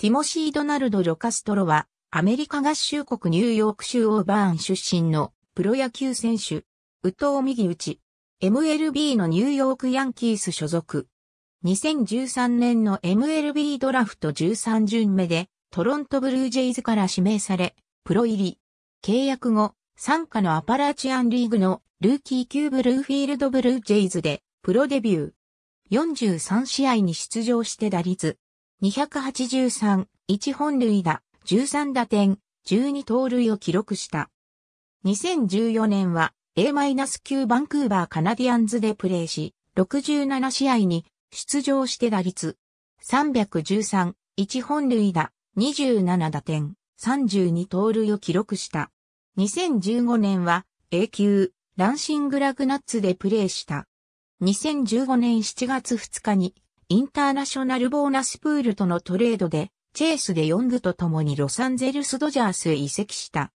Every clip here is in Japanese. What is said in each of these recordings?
ティモシー・ドナルド・ロカストロは、アメリカ合衆国ニューヨーク州オーバーン出身のプロ野球選手、宇藤右打ち、MLB のニューヨークヤンキース所属。2013年の MLB ドラフト13巡目で、トロントブルージェイズから指名され、プロ入り。契約後、参加のアパラチアンリーグのルーキー級ブルーフィールドブルージェイズでプロデビュー。43試合に出場して打率283、1本塁打、13打点、12盗塁を記録した。2014年は A-9 バンクーバーカナディアンズでプレーし、67試合に出場して打率313、1本塁打、27打点、32盗塁を記録した。2015年は A 級ランシングラグナッツでプレーした。2015年7月2日にインターナショナルボーナスプールとのトレードで、チェースでヨングと共にロサンゼルスドジャースへ移籍した。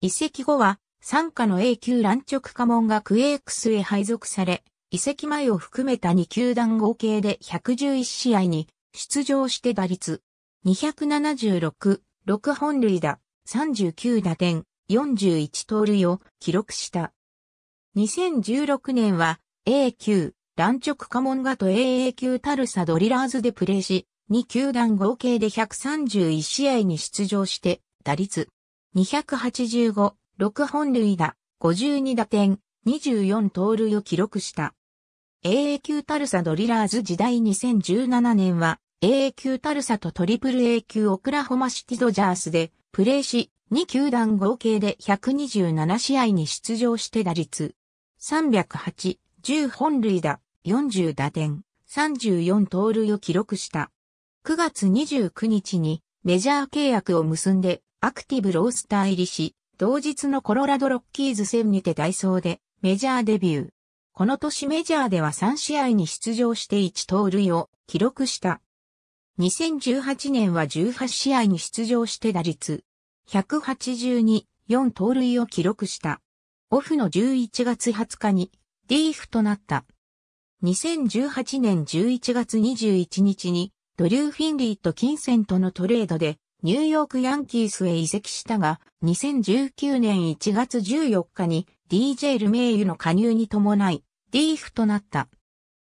移籍後は、参加の A 級乱直家門がクエークスへ配属され、移籍前を含めた2球団合計で111試合に出場して打率276、6本塁打、39打点、41盗塁を記録した。2016年は A 級乱直カモンガと AA 級タルサドリラーズでプレーし、2球団合計で131試合に出場して、打率285、6本塁打、52打点、24盗塁を記録した。AA 級タルサドリラーズ時代2017年は、AA 級タルサとトリプル A 級オクラホマシティドジャースでプレーし、2球団合計で127試合に出場して打率308、10本塁打、40打点、34盗塁を記録した。9月29日にメジャー契約を結んでアクティブロースター入りし、同日のコロラドロッキーズ戦にてダイソーでメジャーデビュー。この年メジャーでは3試合に出場して1盗塁を記録した。2018年は18試合に出場して打率182、4盗塁を記録した。オフの11月20日にリーフとなった。2018年11月21日にドリュー・フィンリーと金ントのトレードでニューヨークヤンキースへ移籍したが2019年1月14日に DJ ルメイユの加入に伴いディーフとなった。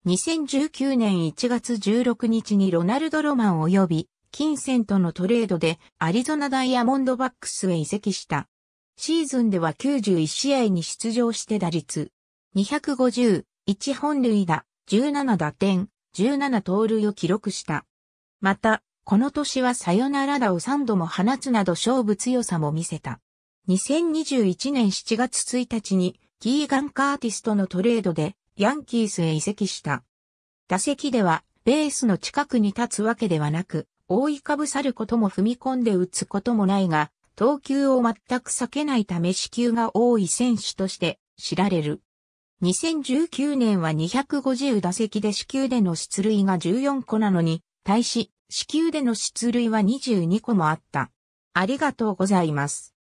2019年1月16日にロナルド・ロマン及び金ントのトレードでアリゾナダイヤモンドバックスへ移籍した。シーズンでは91試合に出場して打率250、1本塁打、17打点、17盗塁を記録した。また、この年はサヨナラ打を3度も放つなど勝負強さも見せた。2021年7月1日にキーガン・カーティストのトレードでヤンキースへ移籍した。打席ではベースの近くに立つわけではなく、覆いかぶさることも踏み込んで打つこともないが、投球を全く避けないため死球が多い選手として知られる。2019年は250打席で死球での出塁が14個なのに、対し、死球での出塁は22個もあった。ありがとうございます。